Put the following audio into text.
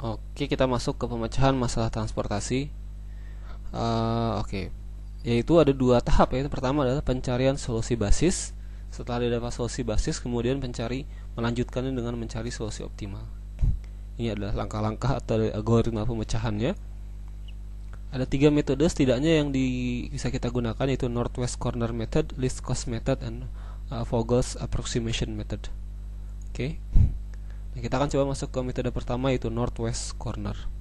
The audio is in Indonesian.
Oke, kita masuk ke pemecahan masalah transportasi. Uh, Oke, yaitu ada dua tahap ya. Pertama adalah pencarian solusi basis. Setelah didapat solusi basis, kemudian pencari melanjutkannya dengan mencari solusi optimal. Ini adalah langkah-langkah atau algoritma pemecahannya. Ada tiga metode setidaknya yang di, bisa kita gunakan yaitu Northwest Corner Method, Least Cost Method, and uh, eh, Vogel's Approximation Method. Oke. Okay Nah, kita akan coba masuk ke metode pertama yaitu northwest corner.